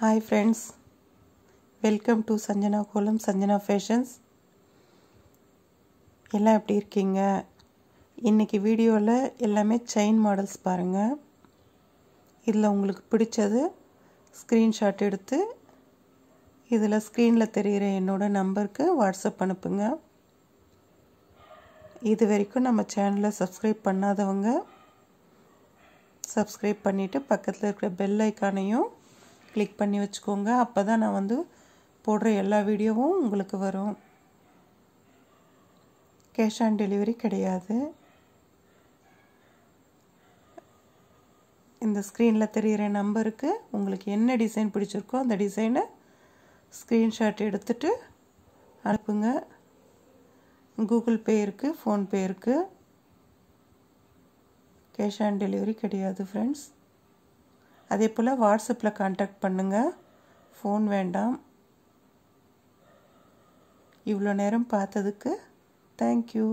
hi friends welcome to Sanjana Kolam Sanjana fashions எல்லாம் எப்படி இருக்கீங்க இன்றைக்கி வீடியோவில் எல்லாமே செயின் மாடல்ஸ் பாருங்கள் இதில் உங்களுக்கு பிடிச்சது ஸ்க்ரீன்ஷாட் எடுத்து இதில் ஸ்க்ரீனில் தெரிகிற என்னோடய நம்பருக்கு வாட்ஸ்அப் அனுப்புங்க இது வரைக்கும் நம்ம சேனலை சப்ஸ்கிரைப் பண்ணாதவங்க சப்ஸ்கிரைப் பண்ணிவிட்டு பக்கத்தில் இருக்கிற பெல் ஐக்கானையும் கிளிக் பண்ணி வச்சுக்கோங்க அப்போ தான் நான் வந்து போடுற எல்லா வீடியோவும் உங்களுக்கு வரும் கேஷ் ஆன் டெலிவரி கிடையாது இந்த ஸ்க்ரீனில் தெரிகிற நம்பருக்கு உங்களுக்கு என்ன டிசைன் பிடிச்சிருக்கோ அந்த டிசைனை ஸ்க்ரீன்ஷாட் எடுத்துட்டு அனுப்புங்க கூகுள் பே இருக்குது ஃபோன்பே இருக்குது கேஷ் ஆன் டெலிவரி கிடையாது ஃப்ரெண்ட்ஸ் அதே போல் வாட்ஸ்அப்பில் காண்டாக்ட் பண்ணுங்கள் ஃபோன் வேண்டாம் இவ்வளோ நேரம் பார்த்ததுக்கு தேங்க்யூ